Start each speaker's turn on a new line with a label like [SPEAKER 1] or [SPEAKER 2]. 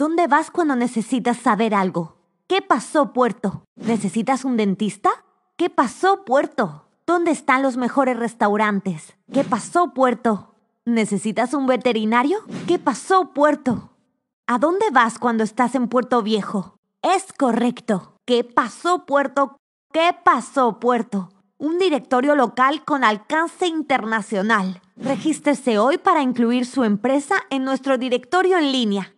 [SPEAKER 1] ¿Dónde vas cuando necesitas saber algo? ¿Qué pasó, puerto? ¿Necesitas un dentista? ¿Qué pasó, puerto? ¿Dónde están los mejores restaurantes? ¿Qué pasó, puerto? ¿Necesitas un veterinario? ¿Qué pasó, puerto? ¿A dónde vas cuando estás en Puerto Viejo? Es correcto. ¿Qué pasó, puerto? ¿Qué pasó, puerto? Un directorio local con alcance internacional. Regístrese hoy para incluir su empresa en nuestro directorio en línea.